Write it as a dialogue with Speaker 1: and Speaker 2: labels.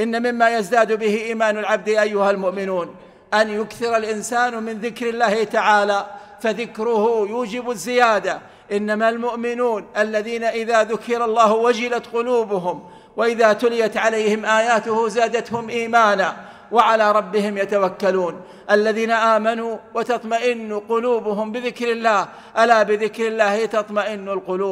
Speaker 1: إن مما يزداد به إيمان العبد أيها المؤمنون أن يكثر الإنسان من ذكر الله تعالى فذكره يوجب الزيادة إنما المؤمنون الذين إذا ذكر الله وجلت قلوبهم وإذا تليت عليهم آياته زادتهم إيمانا وعلى ربهم يتوكلون الذين آمنوا وتطمئن قلوبهم بذكر الله ألا بذكر الله تطمئن القلوب